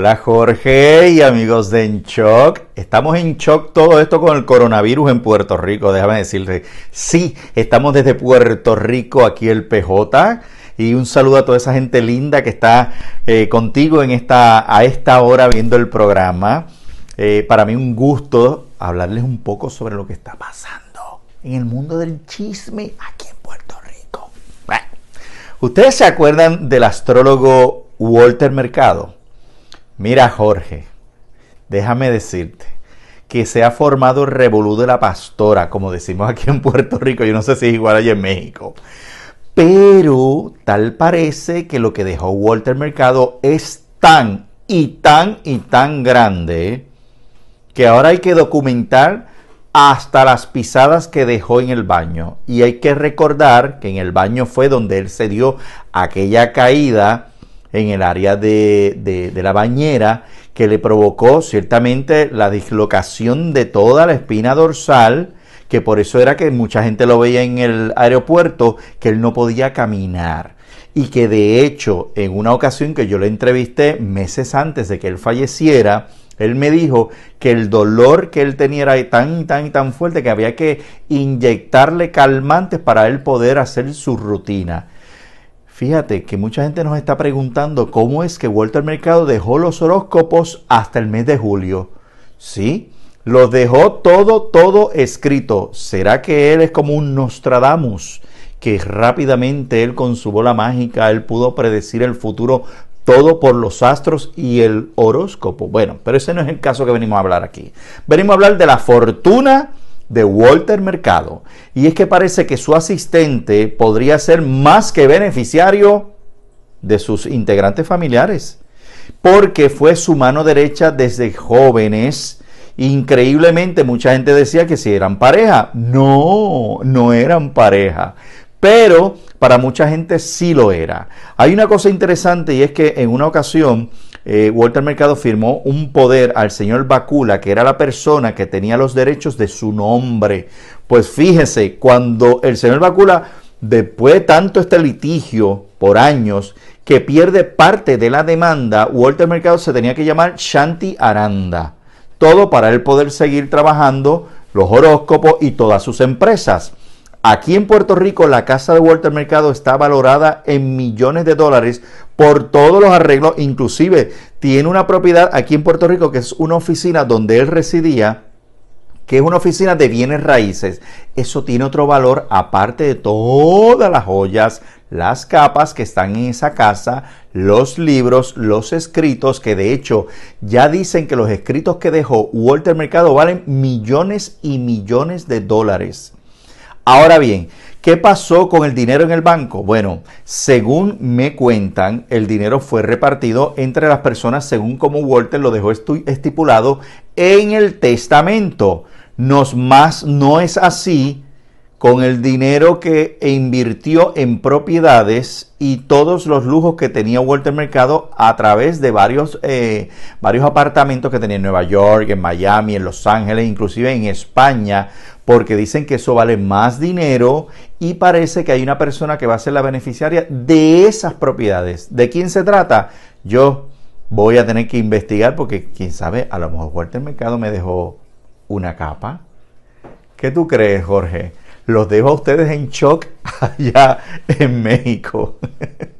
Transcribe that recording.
Hola Jorge y amigos de En Estamos en shock todo esto con el coronavirus en Puerto Rico, déjame decirte. Sí, estamos desde Puerto Rico, aquí el PJ. Y un saludo a toda esa gente linda que está eh, contigo en esta, a esta hora viendo el programa. Eh, para mí un gusto hablarles un poco sobre lo que está pasando en el mundo del chisme aquí en Puerto Rico. ¿Ustedes se acuerdan del astrólogo Walter Mercado? Mira Jorge, déjame decirte que se ha formado el revolú de la pastora, como decimos aquí en Puerto Rico, yo no sé si es igual allá en México. Pero tal parece que lo que dejó Walter Mercado es tan y tan y tan grande que ahora hay que documentar hasta las pisadas que dejó en el baño. Y hay que recordar que en el baño fue donde él se dio aquella caída en el área de, de, la bañera que le provocó ciertamente la dislocación de toda la espina dorsal, que por eso era que mucha gente lo veía en el aeropuerto, que él no podía caminar. Y que de hecho, en una ocasión que yo le entrevisté meses antes de que él falleciera, él me dijo que el dolor que él tenía era tan, tan, tan fuerte que había que inyectarle calmantes para él poder hacer su rutina. Fíjate que mucha gente nos está preguntando cómo es que Walter Mercado dejó los horóscopos hasta el mes de julio. Sí, los dejó todo, todo escrito. ¿Será que él es como un Nostradamus? Que rápidamente él con su bola mágica, él pudo predecir el futuro todo por los astros y el horóscopo. Bueno, pero ese no es el caso que venimos a hablar aquí. Venimos a hablar de la fortuna de Walter Mercado, y es que parece que su asistente podría ser más que beneficiario de sus integrantes familiares, porque fue su mano derecha desde jóvenes. Increíblemente mucha gente decía que si eran pareja, no, no eran pareja, pero para mucha gente sí lo era. Hay una cosa interesante y es que en una ocasión eh, Walter Mercado firmó un poder al señor Bacula, que era la persona que tenía los derechos de su nombre. Pues fíjese, cuando el señor Bacula, después de tanto este litigio por años, que pierde parte de la demanda, Walter Mercado se tenía que llamar Shanti Aranda. Todo para él poder seguir trabajando los horóscopos y todas sus empresas. Aquí en Puerto Rico la casa de Walter Mercado está valorada en millones de dólares por todos los arreglos, inclusive tiene una propiedad aquí en Puerto Rico que es una oficina donde él residía que es una oficina de bienes raíces. Eso tiene otro valor aparte de todas las joyas, las capas que están en esa casa, los libros, los escritos, que de hecho ya dicen que los escritos que dejó Walter Mercado valen millones y millones de dólares. Ahora bien, ¿Qué pasó con el dinero en el banco? Bueno, según me cuentan, el dinero fue repartido entre las personas según como Walter lo dejó estipulado en el testamento. Nos más no es así con el dinero que invirtió en propiedades y todos los lujos que tenía Walter Mercado a través de varios, eh, varios apartamentos que tenía en Nueva York, en Miami, en Los Ángeles, inclusive en España, porque dicen que eso vale más dinero y parece que hay una persona que va a ser la beneficiaria de esas propiedades. ¿De quién se trata? Yo voy a tener que investigar porque quién sabe, a lo mejor Walter Mercado me dejó una capa. ¿Qué tú crees, Jorge? los dejo a ustedes en shock allá en México.